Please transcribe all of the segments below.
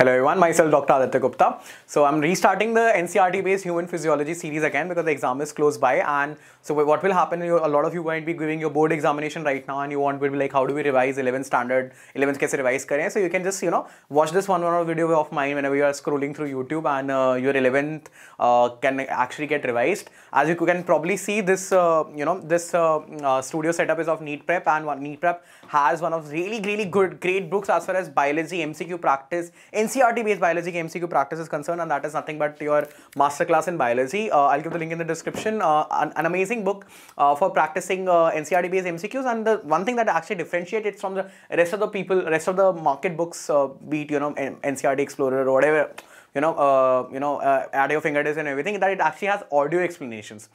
Hello everyone, myself Dr. Aditya Gupta. So I'm restarting the NCRT based human physiology series again because the exam is close by and so what will happen, a lot of you might be giving your board examination right now and you want to be like how do we revise 11 standard, 11th kaise revise kare. So you can just you know watch this one hour video of mine whenever you are scrolling through YouTube and uh, your 11th uh, can actually get revised. As you can probably see this uh, you know this uh, uh, studio setup is of Neat Prep and Neat Prep has one of really really good great books as far as biology, MCQ practice, in NCRT based biology MCQ practice is concerned and that is nothing but your masterclass in biology. Uh, I'll give the link in the description. Uh, an, an, amazing book uh, for practicing uh, NCRT based MCQs and the one thing that actually differentiates it from the rest of the people, rest of the market books, uh, be it, you know, NCRT Explorer or whatever, you know, uh, you know, add your fingertips and everything that it actually has audio explanations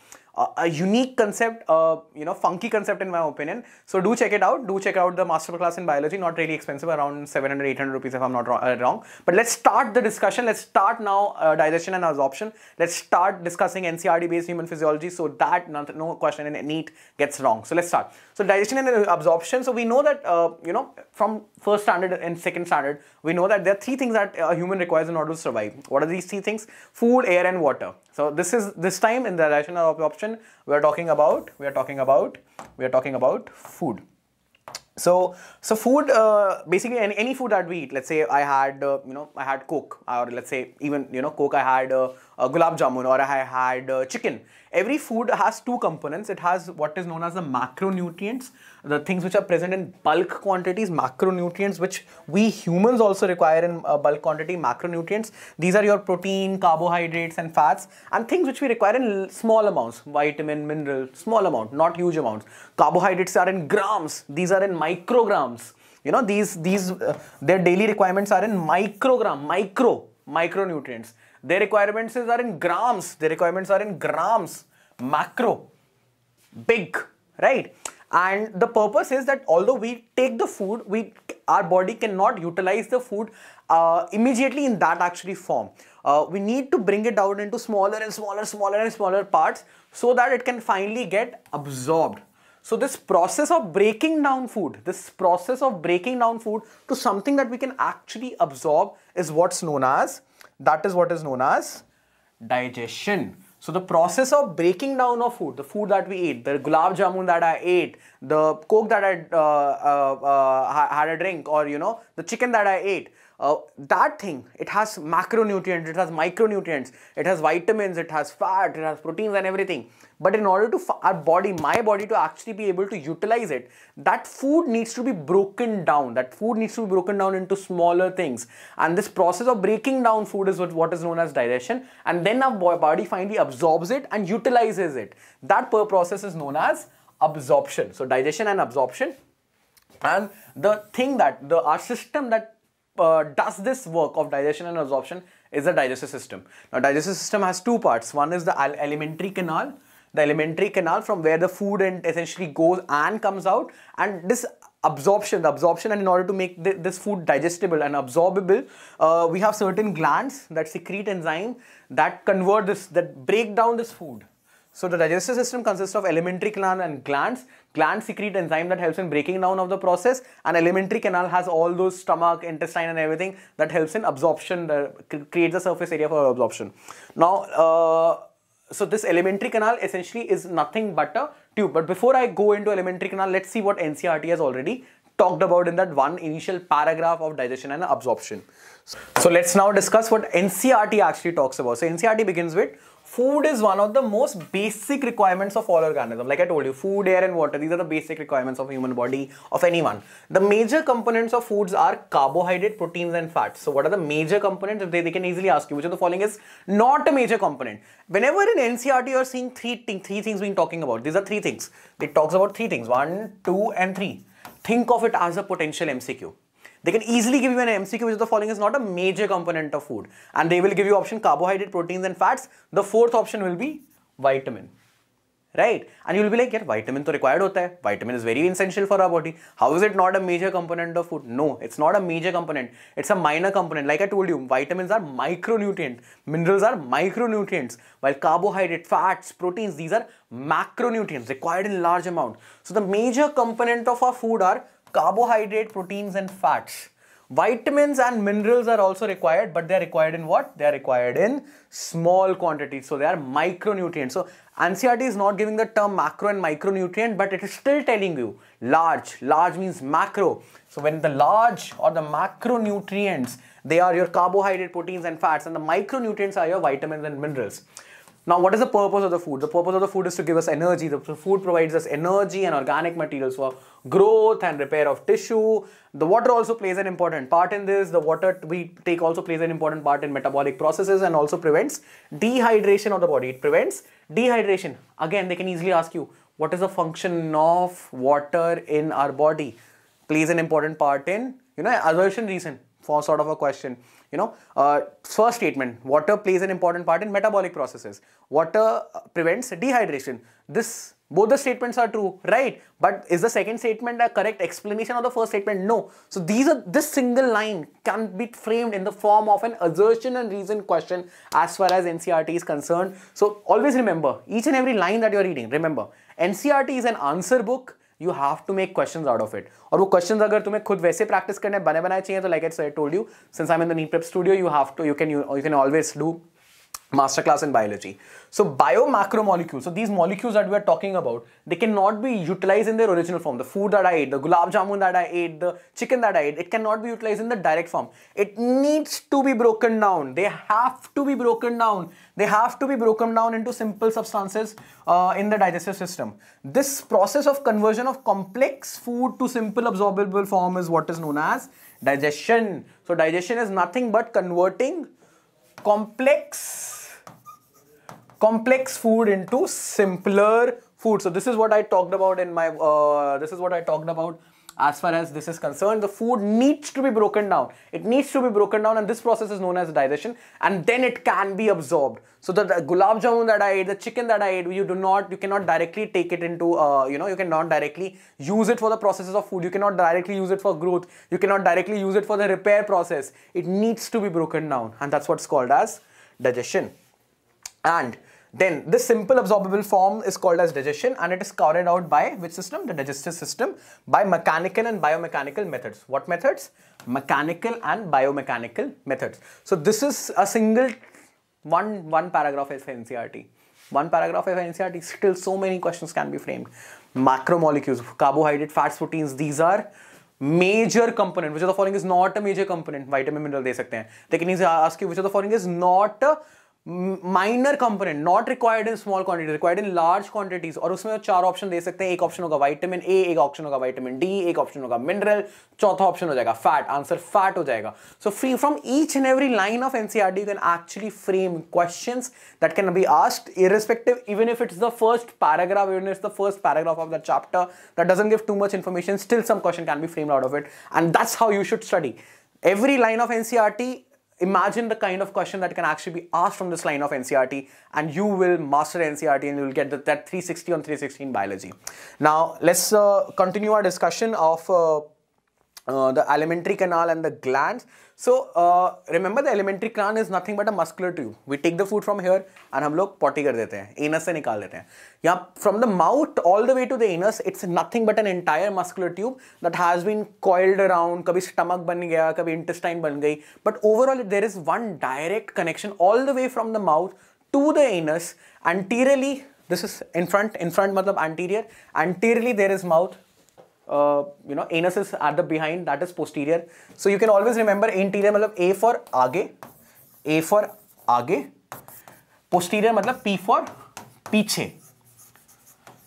a unique concept, a, you know, funky concept in my opinion. So do check it out. Do check out the masterclass in biology. Not really expensive, around 700, 800 rupees if I'm not uh, wrong. But let's start the discussion. Let's start now uh, digestion and absorption. Let's start discussing NCRD-based human physiology so that not, no question in NEAT gets wrong. So let's start. So digestion and uh, absorption. So we know that, you know, from first standard and second standard, we know that there are three things that a human requires in order to survive. What are these three things? Food, air and water. So this is this time in the rational option we are talking about we are talking about we are talking about food. So so food uh, basically any, any food that we eat. Let's say I had uh, you know I had coke or let's say even you know coke I had uh, gulab jamun or I had uh, chicken. Every food has two components. It has what is known as the macronutrients the things which are present in bulk quantities, macronutrients, which we humans also require in uh, bulk quantity, macronutrients. These are your protein, carbohydrates and fats and things which we require in small amounts, vitamin, mineral, small amount, not huge amounts. Carbohydrates are in grams. These are in micrograms. You know, these, these, uh, their daily requirements are in microgram, micro, micronutrients. Their requirements are in grams. Their requirements are in grams, macro, big, right? and the purpose is that although we take the food we our body cannot utilize the food uh, immediately in that actually form uh, we need to bring it down into smaller and smaller smaller and smaller parts so that it can finally get absorbed so this process of breaking down food this process of breaking down food to something that we can actually absorb is what's known as that is what is known as digestion so the process of breaking down of food, the food that we ate, the gulab jamun that I ate, the coke that I uh, uh, uh had a drink or you know the chicken that I ate, uh, that thing, it has macronutrients, it has micronutrients, it has vitamins, it has fat, it has proteins and everything. But in order to our body, my body to actually be able to utilize it, that food needs to be broken down. That food needs to be broken down into smaller things. And this process of breaking down food is what, what is known as digestion. And then our body finally absorbs it and utilizes it. That process is known as absorption. So digestion and absorption. And the thing that the our system that uh, does this work of digestion and absorption is the digestive system. Now digestive system has two parts. One is the alimentary canal the alimentary canal from where the food and essentially goes and comes out and this absorption the absorption and in order to make th this food digestible and absorbable uh, we have certain glands that secrete enzyme that convert this that break down this food so the digestive system consists of alimentary canal and glands. Glands secrete enzyme that helps in breaking down of the process and alimentary canal has all those stomach, intestine and everything that helps in absorption, that creates the surface area for absorption. Now, uh, so this elementary canal essentially is nothing but a tube. But before I go into elementary canal, let's see what NCRT has already talked about in that one initial paragraph of digestion and absorption. So let's now discuss what NCRT actually talks about. So NCRT begins with food is one of the most basic requirements of all organism like i told you food air and water these are the basic requirements of human body of anyone the major components of foods are carbohydrate proteins and fats so what are the major components they, they can easily ask you which of the following is not a major component whenever in ncrt you're seeing three th three things being talking about these are three things it talks about three things one two and three think of it as a potential mcq they can easily give you an MCQ which the following is not a major component of food. And they will give you option carbohydrate, proteins and fats. The fourth option will be vitamin. Right? And you will be like, yeah, vitamin is required hota hai. Vitamin is very essential for our body. How is it not a major component of food? No, it's not a major component. It's a minor component. Like I told you, vitamins are micronutrient. Minerals are micronutrients. While carbohydrate, fats, proteins, these are macronutrients required in large amount. So the major component of our food are carbohydrate, proteins and fats. Vitamins and minerals are also required, but they are required in what? They are required in small quantities. So they are micronutrients. So NCRT is not giving the term macro and micronutrient, but it is still telling you large. Large means macro. So when the large or the macronutrients, they are your carbohydrate, proteins and fats and the micronutrients are your vitamins and minerals. Now, what is the purpose of the food? The purpose of the food is to give us energy. The food provides us energy and organic materials for growth and repair of tissue. The water also plays an important part in this. The water we take also plays an important part in metabolic processes and also prevents dehydration of the body. It prevents dehydration. Again, they can easily ask you, what is the function of water in our body? Plays an important part in, you know, assertion reason for sort of a question you know uh, first statement water plays an important part in metabolic processes water uh, prevents dehydration this both the statements are true right but is the second statement a correct explanation of the first statement no so these are this single line can be framed in the form of an assertion and reason question as far as ncrt is concerned so always remember each and every line that you're reading remember ncrt is an answer book you have to make question out of it और वो question अगर तुम्हें खुद वैसे practice करने बने बनाए चाहिए तो like it's I told you since I am the NEET prep studio you have to you can you can always do masterclass in biology. So biomacromolecules, so these molecules that we are talking about, they cannot be utilized in their original form. The food that I ate, the gulab jamun that I ate, the chicken that I ate, it cannot be utilized in the direct form. It needs to be broken down. They have to be broken down. They have to be broken down into simple substances uh, in the digestive system. This process of conversion of complex food to simple absorbable form is what is known as digestion. So digestion is nothing but converting complex complex food into simpler food. So this is what I talked about in my uh, this is what I talked about as far as this is concerned. The food needs to be broken down. It needs to be broken down and this process is known as digestion and then it can be absorbed. So the, the gulab jamun that I ate, the chicken that I ate, you do not, you cannot directly take it into, uh, you know, you cannot directly use it for the processes of food. You cannot directly use it for growth. You cannot directly use it for the repair process. It needs to be broken down and that's what's called as digestion. And then this simple absorbable form is called as digestion and it is carried out by which system? The digestive system by mechanical and biomechanical methods. What methods? Mechanical and biomechanical methods. So this is a single one, one paragraph of NCRT. One paragraph of NCRT, still so many questions can be framed. Macromolecules, carbohydrate, fats, proteins, these are major component which of the following is not a major component vitamin mineral they sakte hain lekin he ask you which of the following is not a minor component not required in small quantity required in large quantities और उसमें तो चार option दे सकते हैं एक option होगा vitamin A एक option होगा वाइटामिन डी एक ऑप्शन होगा मिनरल चौथा ऑप्शन हो जाएगा फैट आंसर फैट हो जाएगा so free from each and every line of NCERT you can actually frame question that can be asked irrespective even if it's the first paragraph even it's the first paragraph of the chapter that doesn't give too much information still some question can be frame out of it and that's how you should study every line of ncrt e imagine the kind of question that can actually be asked from this line of NCRT and you will master NCRT and you will get the, that 360 on 316 biology. Now let's uh, continue our discussion of uh, uh, the alimentary canal and the glands. So remember the alimentary क्रान is nothing but a muscular tube we take the food from here and हम लोग potty कर देते हैं anus से निकाल देते हैं या from the mouth all the way to the anus it's nothing but an entire muscular tube that has been coiled around कभी स्टमक बन गया कभी इंटेस्टाइन बन गई but overall there is one direct connection all the way from the mouth to the anus anteriorly this is in front in front मतलब anterior anteriorly there is mouth Uh, you know anus is at the behind that is posterior so you can always remember anterior. matlab a for aage a for aage posterior matlab p for piche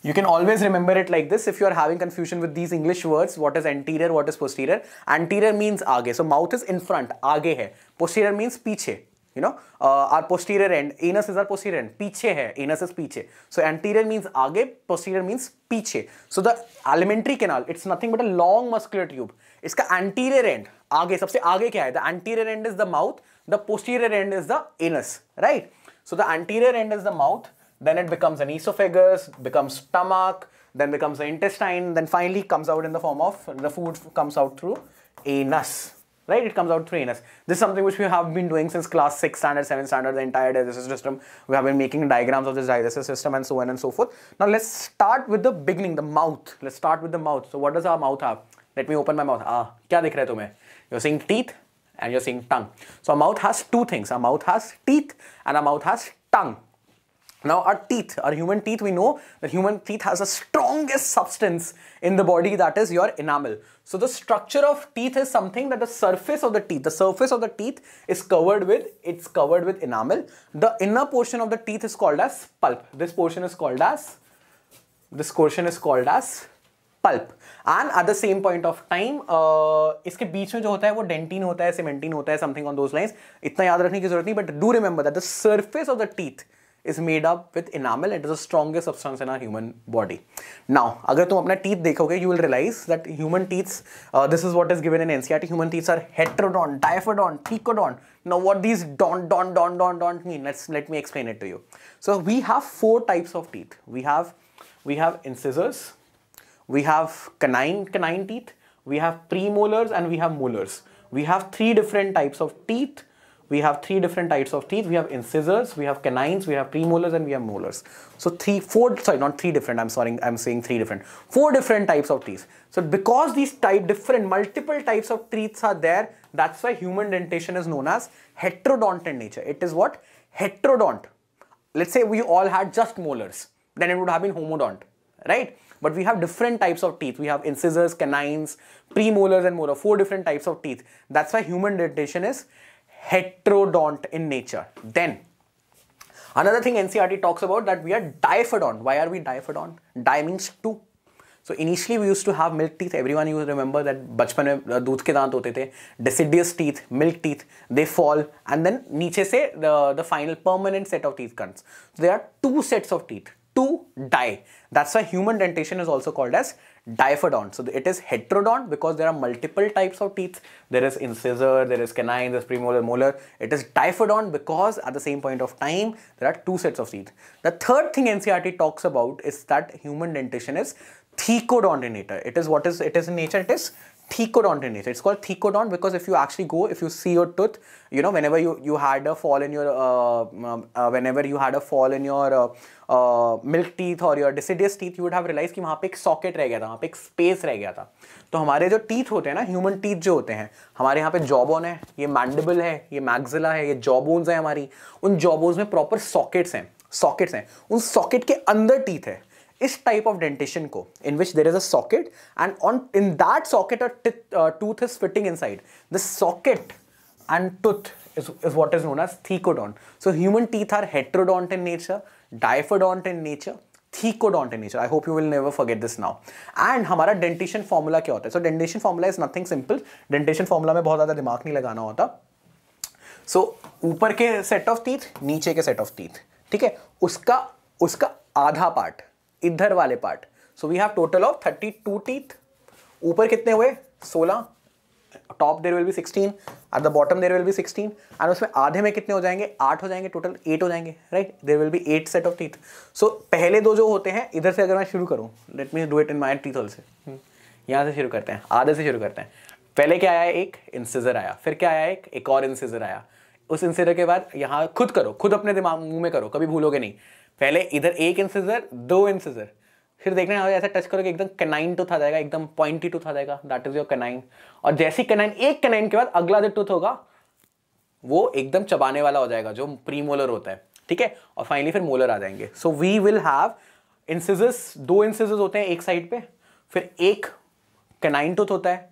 you can always remember it like this if you are having confusion with these english words what is anterior what is posterior anterior means aage so mouth is in front aage hai posterior means piche you know our posterior end anus is our posterior end पीछे है anus is पीछे so anterior means आगे posterior means पीछे so the alimentary canal it's nothing but a long muscular tube इसका anterior end आगे सबसे आगे क्या है the anterior end is the mouth the posterior end is the anus right so the anterior end is the mouth then it becomes an oesophagus becomes stomach then becomes intestine then finally comes out in the form of the food comes out through anus right? It comes out 3ns. This is something which we have been doing since class 6 standard, 7 standard, the entire digestive system. We have been making diagrams of this digestive system and so on and so forth. Now let's start with the beginning, the mouth. Let's start with the mouth. So what does our mouth have? Let me open my mouth. Ah, kya dikh raha You're seeing teeth and you're seeing tongue. So our mouth has two things. Our mouth has teeth and our mouth has tongue. Now our teeth, our human teeth, we know that human teeth has the strongest substance in the body that is your enamel. So the structure of teeth is something that the surface of the teeth, the surface of the teeth is covered with, it's covered with enamel. The inner portion of the teeth is called as pulp. This portion is called as, this portion is called as pulp. And at the same point of time, इसके its में जो होता है वो dentine, होता है सीमेंटिन होता है समथिंग ऑन दोज लाइन्स इतना याद रखने की जरूरत नहीं but do remember that the is made up with enamel. It is the strongest substance in our human body. Now, look at your teeth you will realize that human teeth, uh, this is what is given in NCRT. Human teeth are heterodont, diaphodont, thecodont. Now, what these don't, don't, don't, don't mean? Let's let me explain it to you. So, we have four types of teeth. We have we have incisors, we have canine canine teeth, we have premolars, and we have molars. We have three different types of teeth we have three different types of teeth. We have incisors, we have canines, we have premolars, and we have molars. So three, four, sorry, not three different. I'm sorry, I'm saying three different. Four different types of teeth. So because these type different, multiple types of teeth are there, that's why human dentation is known as heterodont in nature. It is what heterodont. Let's say we all had just molars, then it would have been homodont, right? But we have different types of teeth. We have incisors, canines, premolars, and more. Four different types of teeth. That's why human dentation is heterodont in nature. Then another thing NCRT talks about that we are diaphodont. Why are we diaphodont? Di means two. So initially we used to have milk teeth. Everyone you remember that बचपन में दूध के दांत होते Deciduous teeth, milk teeth, they fall and then नीचे से the, the final permanent set of teeth comes. So there are two sets of teeth to die. That's why human dentition is also called as diaphodont. So it is heterodont because there are multiple types of teeth. There is incisor, there is canine, there's premolar, molar. It is diaphodont because at the same point of time, there are two sets of teeth. The third thing NCRT talks about is that human dentition is thecodont It is what is, it is in nature, it is thecodont in nature. It's called thecodont because if you actually go, if you see your tooth, you know, whenever you, you had a fall in your, uh, uh, whenever you had a fall in your uh, uh, milk teeth or your deciduous teeth, you would have realized कि वहाँ पे एक socket रह गया था, वहाँ पे एक space रह गया था. तो हमारे जो teeth होते हैं ना, human teeth जो होते हैं, हमारे यहाँ पे jawbone है, ये mandible है, ये maxilla है, ये jawbones है हमारी. उन jawbones में proper sockets हैं, sockets हैं. उन socket के अंदर teeth है. इस टाइप ऑफ डेंटेशन को in which there is a socket and on in that socket a tooth is fitting inside the socket and tooth is, is what is known as thecodont. So human teeth are heterodont in nature, diaphodont in nature, thecodont in nature. I hope you will never forget this now. And हमारा dentition formula क्या होता है? So dentition formula is nothing simple. Dentition formula में बहुत ज़्यादा दिमाग नहीं लगाना होता. So ऊपर के set of teeth, नीचे के set of teeth. ठीक है? उसका उसका आधा part इधर वाले part so we have total of thirty two teeth ऊपर कितने हुए सोलह top there will be sixteen at the bottom there will be sixteen and उसमें आधे में कितने हो जाएंगे आठ हो जाएंगे टोटल एट हो जाएंगे right there will be eight set of teeth so पहले दो जो होते हैं इधर से अगर मैं शुरू करूँ let me do it in my teeth also यहाँ से शुरू करते हैं आधे से शुरू करते हैं पहले क्या आया एक इंसिजर आया फिर क्या आया एक एक और इंसिजर आया उस इंसिजर के बाद यहाँ खुद करो खुद अपने दिमाग मुंह में करो कभी भूलोगे नहीं पहले इधर एक इंसिजर दो इंसिजर फिर देखना है ऐसा टच करोगे एकदम कनाइन टूथ आ जाएगा एकदम पॉइंटी टूथ आ जाएगा दैट इज योर कनाइन और जैसी कनाइन एक कनाइन के बाद अगला जो टूथ होगा वो एकदम चबाने वाला हो जाएगा जो प्री मोलर होता है ठीक है और फाइनली फिर मोलर आ जाएंगे so we will have incisors दो इंसिजर्स होते हैं एक साइड पे फिर एक कनाइन टूथ होता है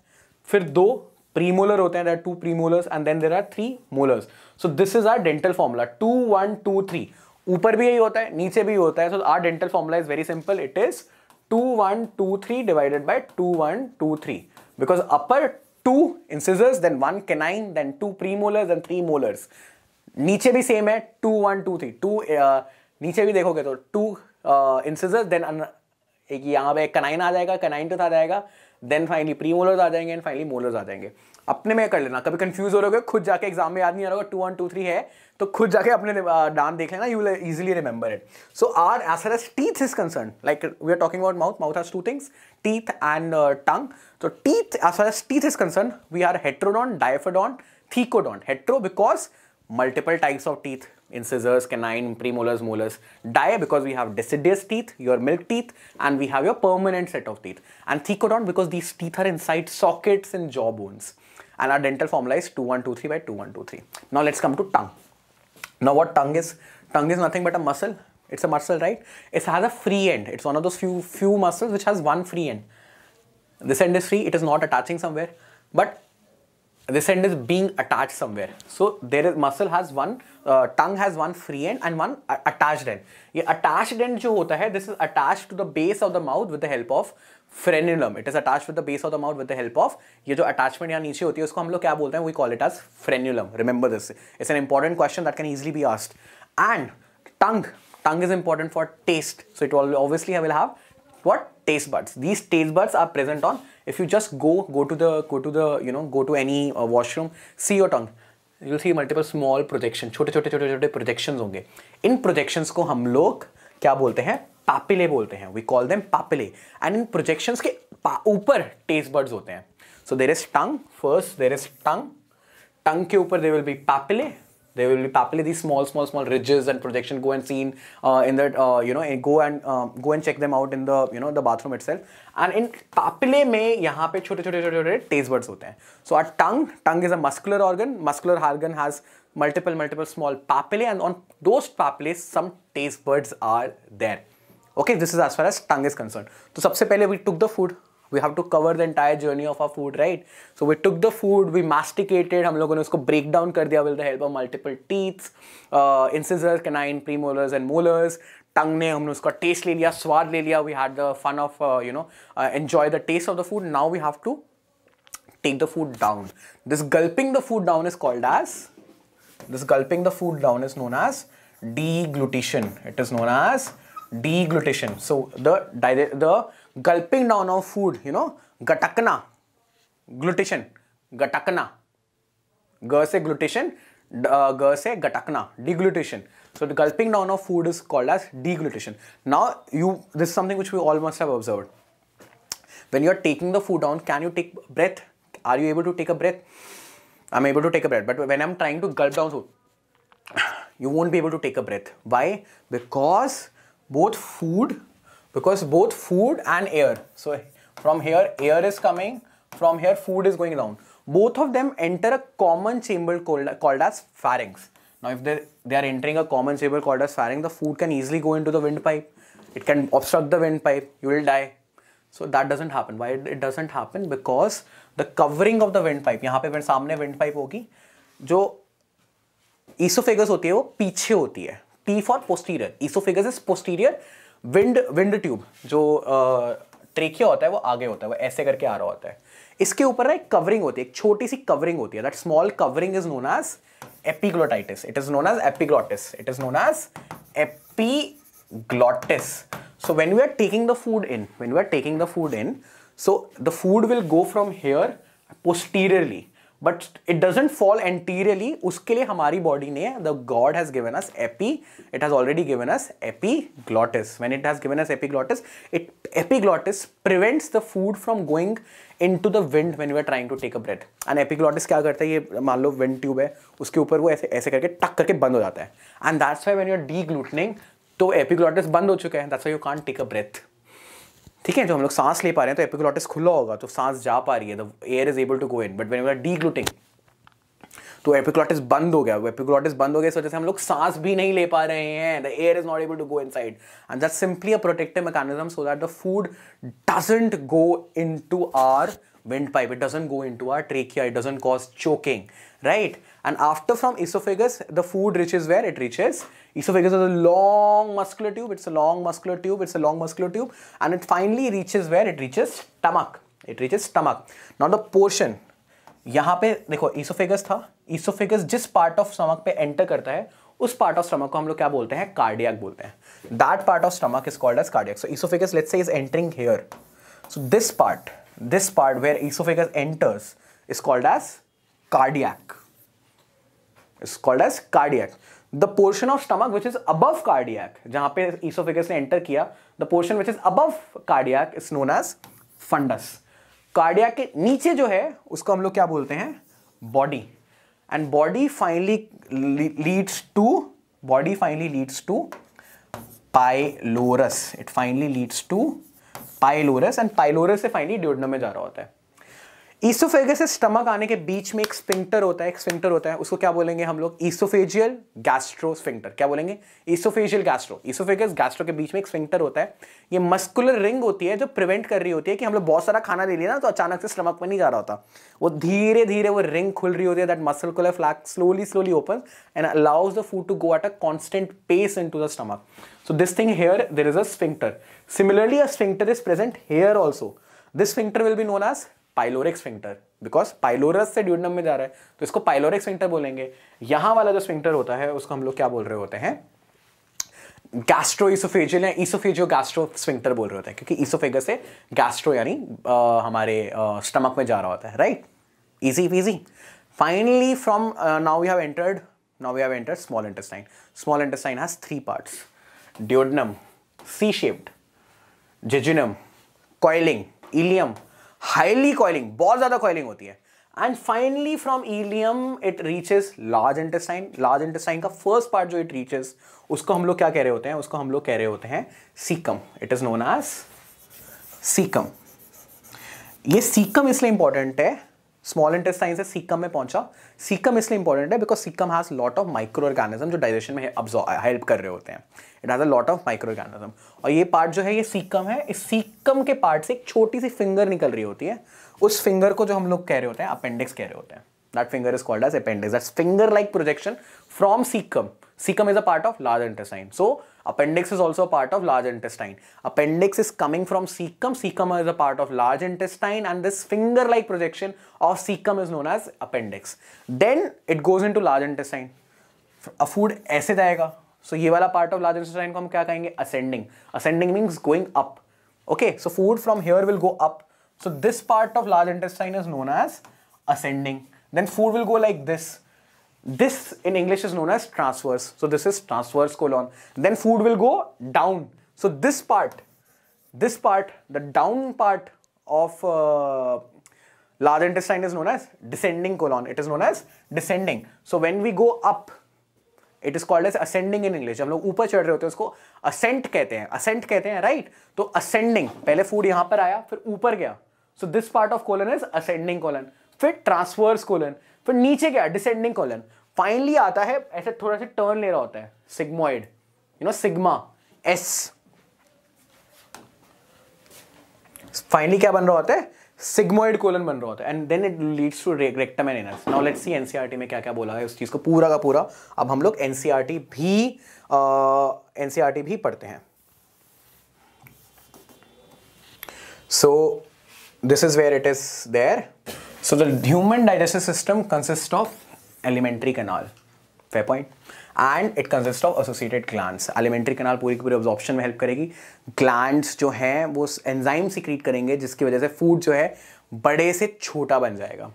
फिर दो प्री मोलर होते हैं there two molars and then there are three molars so this is our dental formula two one two three ऊपर भी यही होता है नीचे भी होता है so our dental formula is very simple it is two one two three divided by two one two three because upper two incisors then one canine then two premolars and three molars नीचे भी same है two one two three two नीचे भी देखोगे तो to incisors then एक यहाँ पे कनाइन आ जाएगा कनाइन टूथ आ जाएगा देन फाइनली प्री मोलर्स आ जाएंगे एंड फाइनली मोलर्स आ जाएंगे अपने में कर लेना कभी कंफ्यूज हो रहे खुद जाके एग्जाम में याद नहीं आ रहा होगा टू वन टू थ्री है तो खुद जाके अपने डान देख लेना you easily remember it so our as as teeth is concern like we are talking about mouth mouth has two things teeth and tongue तो teeth as as teeth is concern we are heterodont diphyodont thecodont hetero because multiple types of teeth incisors canine premolars di because we have deciduous teeth your milk teeth and we have your permanent set of teeth and thecodont because these teeth are inside sockets in jaw bones and our dental formula is two one two three by two one two three now let's come to tongue Now what tongue is? Tongue is nothing but a muscle. It's a muscle, right? It has a free end. It's one of those few few muscles which has one free end. This end is free. It is not attaching somewhere. But this end is being attached somewhere so there is muscle has one uh, tongue has one free end and one uh, attached end ye attached end jo hota hai this is attached to the base of the mouth with the help of frenulum it is attached with the base of the mouth with the help of ye jo attachment yahan niche hoti hai usko hum log kya bolte we call it as frenulum remember this it's an important question that can easily be asked and tongue tongue is important for taste so it will obviously will have what taste buds these taste buds are present on if you just go go to the go to the you know go to any uh, washroom see your tongue you'll see multiple small projection छोटे छोटे छोटे छोटे projections होंगे इन projections को हम लोग क्या बोलते हैं पापिले बोलते हैं we call them papillae and इन प्रोजेक्शंस के ऊपर टेस्ट बर्ड्स होते हैं so there is tongue first there is tongue tongue के ऊपर there will be papillae There will be papillae, these small, small, small ridges and projection. Go and seen uh, in that, uh, you know, eh, go and uh, go and check them out in the, you know, the bathroom itself. And in papillae me, यहाँ पे छोटे छोटे छोटे छोटे taste buds होते हैं. So our tongue, tongue is a muscular organ. Muscular organ has multiple multiple small papillae and on those papillae some taste buds are there. Okay, this is as far as tongue is concerned. so सबसे पहले we took the food we have to cover the entire journey of our food right so we took the food we masticated hum usko break down kar diya with the help of multiple teeth uh, incisors canine premolars and molars tongue ne humne uska taste le liya swad le liya we had the fun of uh, you know uh, enjoy the taste of the food now we have to take the food down this gulping the food down is called as this gulping the food down is known as deglutition it is known as deglutition so the the gulping down of food, you know, gatakna, glutation, gatakna. G se glutation, uh, g se gatakna, deglutition. So the gulping down of food is called as deglutition. Now you, this is something which we all must have observed. When you are taking the food down, can you take breath? Are you able to take a breath? I'm able to take a breath, but when I'm trying to gulp down food, you won't be able to take a breath. Why? Because both food because both food and air. So from here air is coming, from here food is going down. Both of them enter a common chamber called, called as pharynx. Now if they, they are entering a common chamber called as pharynx, the food can easily go into the windpipe. It can obstruct the windpipe, you will die. So that doesn't happen. Why it doesn't happen? Because the covering of the windpipe, यहाँ पे सामने windpipe होगी जो esophagus होती है वो पीछे होती है. T for posterior. Esophagus is posterior wind wind tube जो ट्रेकिया होता है वो आगे होता है वो ऐसे करके आ रहा होता है इसके ऊपर ना एक कवरिंग होती है एक छोटी सी कवरिंग होती है that small covering is known as epiglottitis it is known as epiglottis it is known as epiglottis so when you are taking the food in when you are taking the food in so the food will go from here posteriorly but it doesn't fall anteriorly उसके लिए हमारी body ने the God has given us epi it has already given us epiglottis when it has given us glottis it glottis prevents the food from going in to the wind when you are trying to take a breath and glottis क्या करता है ये मान लो wind tube है उसके ऊपर वो ऐसे ऐसे करके टक करके बंद हो जाता है and that's why when you are deglutition तो ग्लॉटिस बंद हो चुके हैं that's why you can't take a breath ठीक है जो हम लोग सांस ले पा रहे हैं तो एपिग्लॉटिस खुला होगा तो सांस जा पा रही है तो air is able to go in but when you are deglutition तो एपिक्लॉटिस बंद हो गया एपिक्लॉटिस बंद हो गया इस वजह से हम लोग सांस भी नहीं ले पा रहे हैं the air is not able to go inside and that simply a protective mechanism so that the food doesn't go into our wind pipe it doesn't go into our trachea it doesn't cause choking right? And after from esophagus, the food reaches where it reaches. Esophagus is a long muscular tube. It's a long muscular tube. It's a long muscular tube. And it finally reaches where it reaches stomach. It reaches stomach. Now the portion. यहाँ पे देखो esophagus था Esophagus जिस part of stomach पे enter करता है उस part of stomach को हम लोग क्या बोलते हैं कार्डियक बोलते हैं that part of stomach is called as cardiac so oesophagus let's say is entering here so this part this part where oesophagus enters is called as cardiac is called as cardiac the portion of stomach which is above cardiac जहां पे oesophagus ने enter किया the portion which is above cardiac is known as fundus cardia के नीचे जो है उसको हम लोग क्या बोलते हैं body and body finally leads to body finally leads to pylorus it finally leads to pylorus and pylorus से फाइनली ड्योडनम में जा रहा होता है ईसोफेगस से स्टमक आने के बीच में एक स्पिंटर होता है एक स्पिंटर होता है उसको क्या बोलेंगे हम लोग ईसोफेजियल गैस्ट्रो स्पिंटर क्या बोलेंगे ईसोफेजियल गैस्ट्रो ईसोफेगस गैस्ट्रो के बीच में एक स्पिंटर होता है ये मस्कुलर रिंग होती है जो प्रिवेंट कर रही होती है कि हम लोग बहुत सारा खाना ले लिया ना तो अचानक से स्टमक में नहीं जा रहा होता वो धीरे धीरे वो रिंग खुल रही होती है that muscular flap slowly slowly open and allows the food to go at a constant pace in to the stomach so this thing here there is a sphincter similarly a sphincter is present here also this sphincter will be known as pyloric sphincter because pylorus से duodenum में जा रहा है तो इसको pyloric स्विंक्टर बोलेंगे यहां वाला जो स्विंक्टर होता है उसको हम लोग क्या बोल रहे होते हैं गैस्ट्रो इसोफेजियल या इसोफेजियो गैस्ट्रो स्विंक्टर बोल रहे होते हैं क्योंकि इसोफेगस से गैस्ट्रो यानी हमारे स्टमक में जा रहा होता है राइट इजी वीजी finally from now you have entered now you have entered small intestine small intestine has three parts duodenum C shaped jejunum coiling ileum highly coiling बहुत ज़्यादा कॉइलिंग होती है and finally from ileum it reaches large intestine large intestine का first part जो it reaches उसको हम लोग क्या कह रहे होते हैं उसको हम लोग कह रहे होते हैं caecum it is known as caecum ये सीकम इसलिए इंपॉर्टेंट है स्मॉल इंटेस्टाइन से सीकम में पहुंचा सीकम इसलिए इंपॉर्टेंट है because caecum has lot of micro organism जो डाइजेशन में हेल्प uh, कर रहे होते हैं it has a lot of micro organism और ये पार्ट जो है ये सीकम है इस सीकम के पार्ट से एक छोटी सी फिंगर निकल रही होती है उस फिंगर को जो हम लोग कह रहे होते हैं अपेंडिक्स कह रहे होते हैं that finger is called as appendix that finger like projection from cecum cecum is a part of large intestine so appendix is also a part of large intestine appendix is coming from cecum cecum is a part of large intestine and this finger like projection of cecum is known as appendix then it goes into large intestine a food aise jayega so ye wala part of large intestine ko hum kya kahenge ascending ascending means going up okay so food from here will go up so this part of large intestine is known as ascending then food will go like this This in English is known as transverse. So this is transverse colon. Then food will go down. So this part, this part, the down part of uh, large intestine is known as descending colon. It is known as descending. So when we go up, it is called as ascending in English हम लोग ऊपर चढ़ रहे होते हैं उसको ascent कहते हैं असेंट कहते हैं राइट right? तो असेंडिंग पहले फूड यहां पर आया फिर ऊपर गया so this part of colon is ascending colon फिर ट्रांसवर्स कोलन फिर नीचे क्या डिसेंडिंग कॉलन फाइनली आता है ऐसे थोड़ा सा टर्न ले रहा होता है sigmoid you know sigma S finally क्या बन रहा होता है सिग्मोइड कोलन बन रहा होता है and then it leads to rectum and anus now let's see NCERT में क्या क्या बोला है उस चीज़ को पूरा का पूरा अब हम लोग एनसीईआरटी e भी एनसीईआरटी e भी पढ़ते हैं so this is where it is there So the human digestive system consists of alimentary canal. Fair point. And it consist of associated glands alimentary canal पूरी की पूरी ऑब्जॉर्प्शन में help करेगी glands जो हैं वो एंजाइम सीक्रीट करेंगे जिसकी वजह से फूड जो है बड़े से छोटा बन जाएगा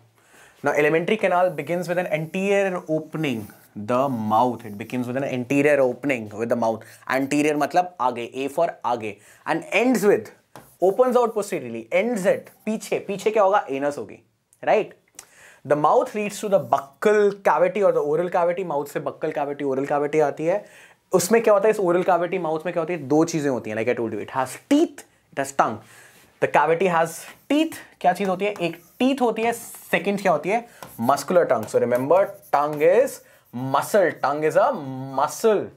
Now, elementary canal begins with an anterior opening, the mouth. It begins with an anterior opening with the mouth. Anterior मतलब आगे, A for आगे, and ends with, opens out posteriorly, ends at, पीछे, पीछे क्या होगा? Anus होगी. Right the mouth leads to the buccal cavity और the oral cavity mouth से बक्कल कैविटी ओरल कैविटी आती है उसमें क्या होता है इस ओरल कैविटी माउथ में क्या होती है दो चीज़ें होती हैं like I told you it has teeth it has tongue the cavity has teeth क्या चीज़ होती है एक टीथ होती है सेकेंड क्या होती है muscular tongue so remember tongue is muscle tongue is a muscle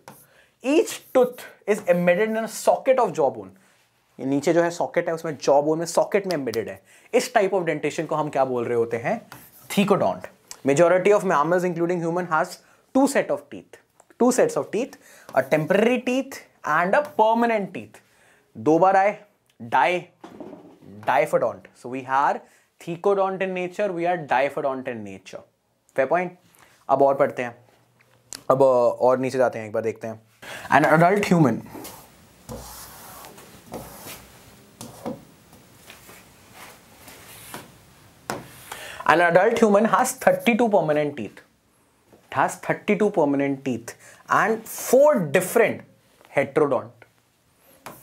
each tooth is embedded in a socket of jaw bone ये नीचे जो है सॉकेट है उसमें जॉब में सॉकेट में एम्बेडेड है इस टाइप ऑफ डेंटेशन को हम क्या बोल रहे होते हैं thecodont majority of mammals including human has two set of teeth two sets of teeth a temporary teeth and a permanent teeth दो बार आए डाई diphyodont so we are thecodont in nature we are diphyodont in nature fair point अब और पढ़ते हैं अब और नीचे जाते हैं एक बार देखते हैं an adult human An adult human has 32 permanent teeth. It has 32 permanent teeth and four different heterodont.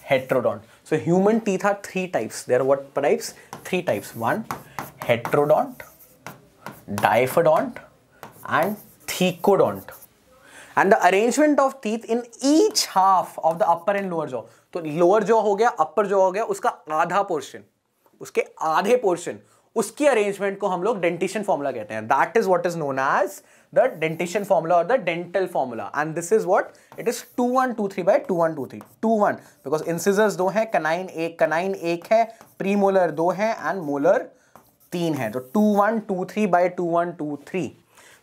Heterodont. So human teeth are three types. There are what types? Three types. One, heterodont, diaphodont, and thecodont. And the arrangement of teeth in each half of the upper and lower jaw so lower jaw ho gaya upper jaw ho gaya uska aadha portion uske aadhe portion उसकी arrangement को हम लोग dentition formula कहते हैं that is what is known as the dentition formula और the dental formula and this is what it is two one two three by two one two three two one because incisors दो हैं canine एक canine एक है pre molar दो है and molar तीन है तो two one two three by two one two three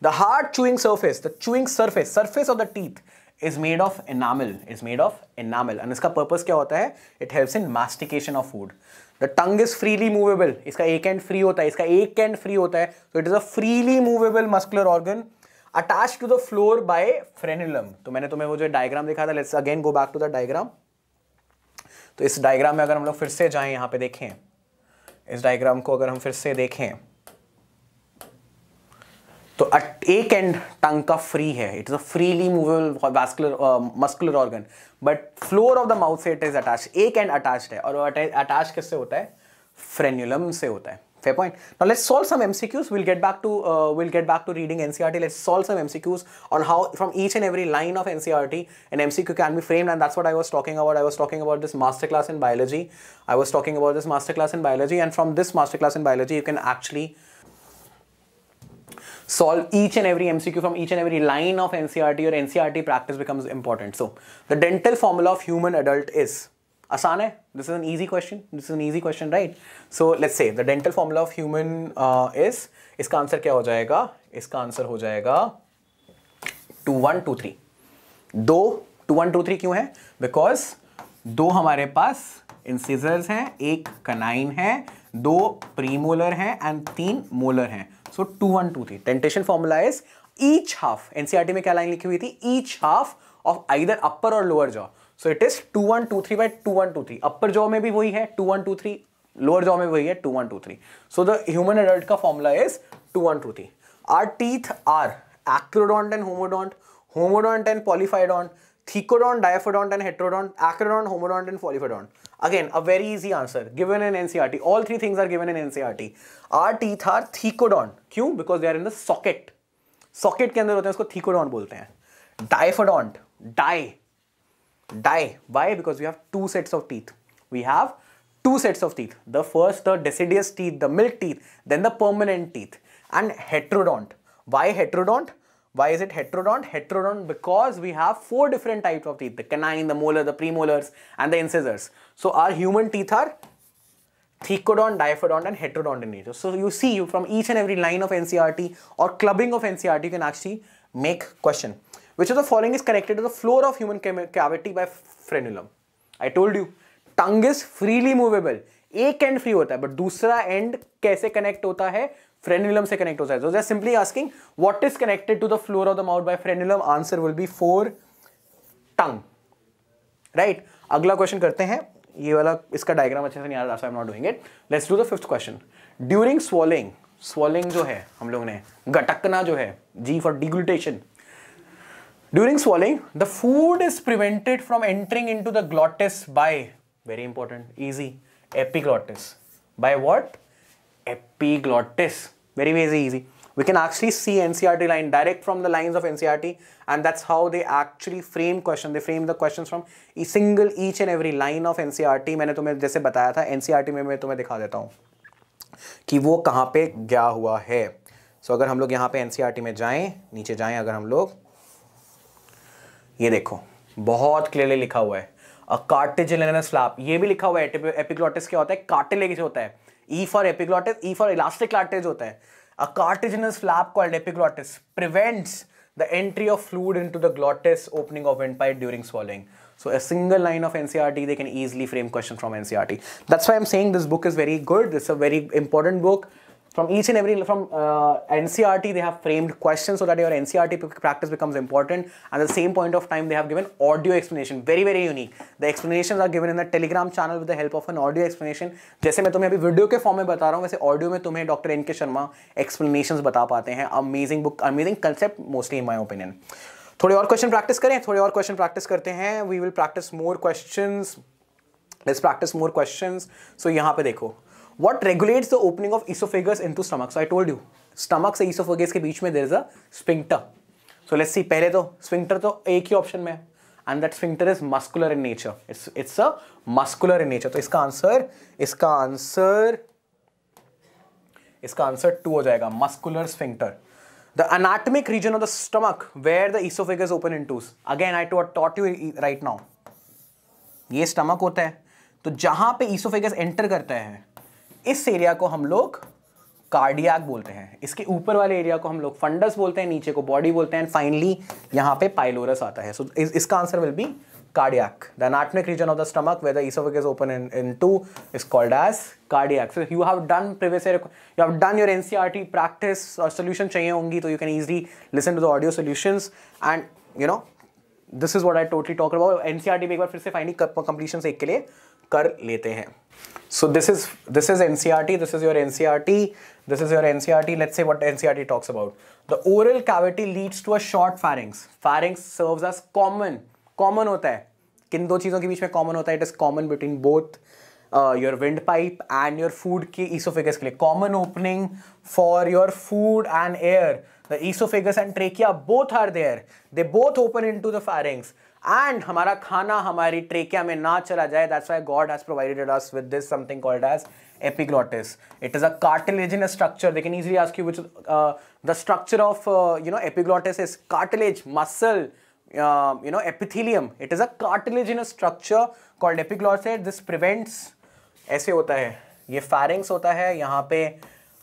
the hard chewing surface the chewing surface surface of the teeth is made of enamel is made of enamel and इसका purpose क्या होता है it helps in mastication of food the tongue is freely movable इसका एक and free होता है इसका एक एंड फ्री होता है so it is a freely movable muscular organ attach to the floor by frenulum तो मैंने तुम्हें वो जो डायग्राम दिखा था let's again go back to the diagram तो इस डायग्राम में अगर हम लोग फिर से जाएं यहाँ पे देखें इस डायग्राम को अगर हम फिर से देखें तो एक एंड टंग का फ्री है it is a freely movable vascular muscular organ but floor of the mouth से इट इज़ अटैच एक एंड अटैच्ड है और अटैच किससे होता है फ्रेन्यूलम से होता है fair point now let's solve some mcqs we'll get back to uh, we'll get back to reading ncrt let's solve some mcqs on how from each and every line of ncrt an mcq can be framed and that's what i was talking about i was talking about this masterclass in biology i was talking about this masterclass in biology and from this masterclass in biology you can actually solve each and every MCQ from each and every line of NCRT e or NCRT e practice becomes important. So the dental formula of human adult is आसान है this is an easy question this is an easy question right so let's say the dental formula of human is इसका answer क्या हो जाएगा इसका answer हो जाएगा two one two three दो टू वन टू थ्री क्यों है बिकॉज दो हमारे पास इंसीजर्स हैं एक कनाइन है दो प्रीमोलर हैं एंड तीन मोलर हैं so two one two three dentition formula is each half NCERT में क्या लाइन लिखी हुई थी each half of either upper और lower jaw so it is two one two three by two one two three upper jaw में भी वही है two one two three lower jaw में वही है two one two three so the human adult का formula is two one two three are teeth are acrodont and homodont homodont and polyphyodont thecodont diphyodont and heterodont acrodont homodont and polyphyodont Again, a very easy answer, given in NCRT. All three things are given in NCRT. Our teeth are thecodon. क्यों? Because they are in the socket. Socket के अंदर होते हैं इसको thecodon बोलते हैं. Diaphodont, die, die. Why? Because we have two sets of teeth. We have two sets of teeth. The first, the deciduous teeth, the milk teeth, then the permanent teeth. And heterodont. Why heterodont? Why is it heterodont? Heterodont because we have four different types of teeth, the canine, the molar, the premolars and the incisors. So our human teeth are thecodont, diaphodont and heterodont in nature. So you see from each and every line of NCRT or clubbing of NCRT, you can actually make question. Which of the following is connected to the floor of human cavity by frenulum? I told you, tongue is freely movable. A end free होता है but दूसरा and कैसे connect होता है frenulum se connect hota hai so just simply asking what is connected to the floor of the mouth by frenulum answer will be four tongue right अगला question करते हैं ये वाला इसका डायग्राम अच्छे से नहीं आ रहा I am not doing it let's do the fifth question during swallowing swallowing जो है हम लोग ने गटकना जो है G for deglutition during swallowing the food is prevented from entering into the glottis by very important easy epiglottis by what epiglottis. Very, very easy. We can actually see NCRT line direct from the lines of NCRT and that's how they actually frame question. They frame the questions from a single each and every line of NCRT. I have told you about NCRT में मैं तुम्हें दिखा देता हूँ कि it is. पे गया हुआ so, if we go here पे NCRT, में जाएं नीचे जाएं अगर हम लोग ये देखो बहुत क्लियरली लिखा हुआ है कार्टिजिलिनस फ्लैप ये भी लिखा हुआ है एपिग्लॉटिस क्या E for epiglottis E for elastic cartilage होता है a cartilaginous flap called epiglottis prevents the entry of food in to the glottis opening of windpipe during swallowing so a single line of NCERT they can easily frame question from NCERT that's why I'm saying this book is very good this a very important book from each and every from uh, ncrt they have framed questions so that your ncrt practice becomes important and at the same point of time they have given audio explanation very very unique the explanations are given in the telegram channel with the help of an audio explanation जैसे मैं तुम्हें अभी video के form में बता रहा हूँ वैसे ऑडियो में तुम्हें डॉक्टर एन के शर्मा एक्सप्लेनेशन बता पाते हैं amazing book amazing concept mostly in my opinion थोड़े और क्वेश्चन प्रैक्टिस करें थोड़े और क्वेश्चन प्रैक्टिस करते हैं we will practice more question let's practice more question so यहाँ पे देखो what regulate the opening of oesophagus in to stomach I told you stomach से इसोफेगस के बीच में there is a sphincter so let's see पहले तो sphincter तो एक ही ऑप्शन में है and that sphincter is muscular in nature it's a muscular in nature तो इसका आंसर इसका आंसर इसका आंसर टू हो जाएगा muscular sphincter the anatomic region of the stomach where the oesophagus open in to again I too taught you right now ये stomach होता है तो जहां पे इसोफेगस एंटर करता है इस एरिया को हम लोग कार्डियक बोलते हैं इसके ऊपर वाले एरिया को हम लोग फंडस बोलते हैं नीचे को बॉडी बोलते हैं फाइनली यहां पे पाइलोरस आता है सो so, इस, इसका answer will be cardiac the anatomic region of the stomach where is over open in in to is called as cardiac so you have done previous you have done your NCERT practice और solution चाहिए होंगी तो you can easily listen to the audio solution and you know this is what I totally talk about NCERT एक बार फिर से finally completion एक के लिए कर लेते हैं So this is this is NCRT, this is your NCRT, this is your NCRT. Let's say what NCRT talks about. The oral cavity leads to a short pharynx. Pharynx serves as common. Common होता है किन दो चीज़ों के बीच में common होता है It is common between both uh, your windpipe and your food के esophagus के लिए common opening for your food and air. The esophagus and trachea both are there. They both open into the pharynx. And हमारा खाना हमारी trachea में ना चला जाए that's why God has provided us with this something called as epiglottis it is a cartilaginous structure they can ask you which the structure of you know epiglottis is cartilage muscle you know epithelium it is a cartilaginous structure called epiglottis this prevents ऐसे होता है ये फैरिंग्स होता है यहाँ पे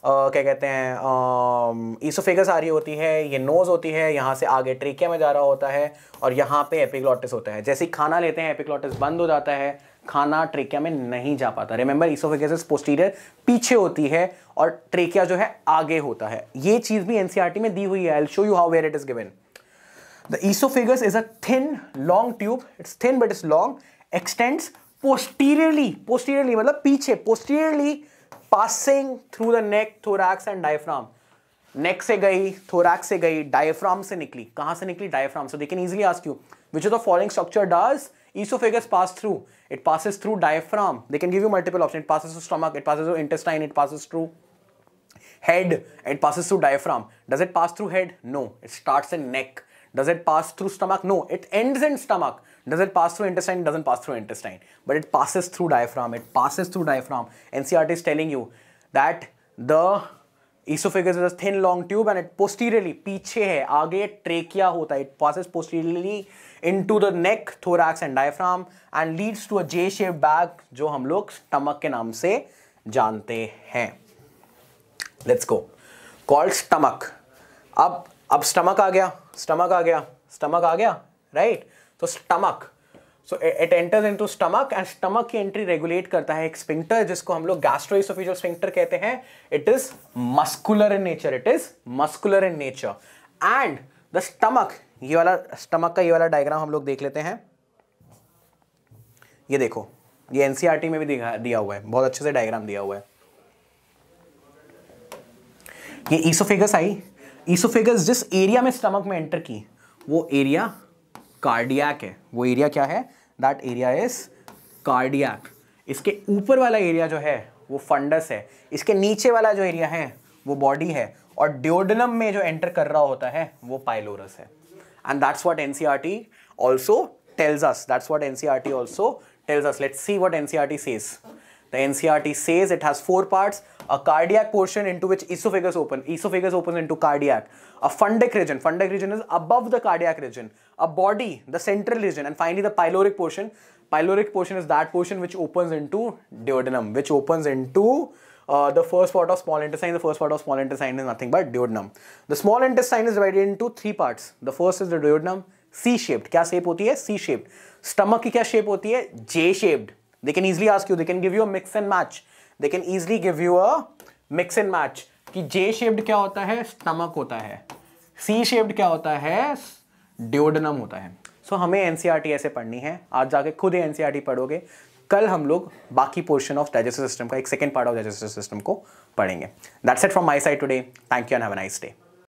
क्या कहते हैं ईसोफेगस आ रही होती है ये नोज़ होती है यहाँ से आगे ट्रेकिया में जा रहा होता है और यहाँ पे एपिग्लॉटिस होता है जैसे खाना लेते हैं एपिग्लॉटिस बंद हो जाता है खाना ट्रेकिया में नहीं जा पाता रिमेंबर ईसोफेगस पोस्टीरियर पीछे होती है और ट्रेकिया जो है आगे होता है ये चीज़ भी एनसीआरटी e में दी हुई है I show you how where it is given the oesophagus is a thin long tube it's thin but is long extends posteriorly posteriorly मतलब पीछे posteriorly passing through the neck thorax and diaphragm neck से गई thorax से गई diaphragm से निकली कहां से निकली डायफ्राम से they can easily ask you which of the following structure does esophagus pass through it passes through diaphragm they can give you multiple options it passes through stomach it passes through intestine it passes through head it passes through diaphragm does it pass through head no it starts in neck does it pass through stomach no it ends in stomach does it pass through intestine, it doesn't pass through intestine, but it passes through diaphragm. It passes through diaphragm. NCRT is telling you that the esophagus is a thin long tube and it posteriorly piche hai aage trachea hota it passes posteriorly into the neck thorax and diaphragm and leads to a J shaped bag jo hum log stomach ke naam se jante hain let's go called stomach अब अब stomach आ गया stomach आ गया stomach आ गया right तो stomach so it enters into stomach and stomach की entry regulate करता है एक स्पिंक्टर जिसको हम लोग गैस्ट्रोइसोफिजियल स्पिंक्टर कहते हैं it is muscular in nature it is muscular in nature and the stomach ये वाला स्टमक का ये वाला डायग्राम हम लोग देख लेते हैं ये देखो ये एनसीईआरटी e में भी दिया हुआ है बहुत अच्छे से डायग्राम दिया हुआ है ये ईसोफेगस आई ईसोफेगस जिस एरिया में स्टमक में एंटर की वो एरिया कार्डियक है वो एरिया क्या है दैट एरिया इज कार्डियक इसके ऊपर वाला एरिया जो है वो फंडस है इसके नीचे वाला जो एरिया है वो बॉडी है और ड्योडनम में जो एंटर कर रहा होता है वो पाइलोरस है and that's what N C R T also tells us that's what N C R T also tells us let see what N C R T says the N C R T says it has four parts a cardiac portion into which esophagus open esophagus open into cardiac a fundic region fundic region is above the cardiac region a body, the central region, and finally the pyloric portion. Pyloric portion is that portion which opens into duodenum, which opens into uh, the first part of small intestine. The first part of small intestine is nothing but duodenum. The small intestine is divided into three parts. The first is the duodenum, c shaped kya shape hoti hai c shaped stomach ki kya shape hoti hai j shaped they can easily ask you they can give you a mix and match they can easily give you a mix and match ki j shaped kya hota hai stomach hota hai c shaped kya hota hai duodenum होता है so so, हमें एन e ऐसे पढ़नी है आज जाके खुद ही एन e पढ़ोगे कल हम लोग बाकी पोर्शन ऑफ डाइजेस्टिव सिस्टम का एक second part of digestive system को पढ़ेंगे that's it from my side today thank you and have a nice day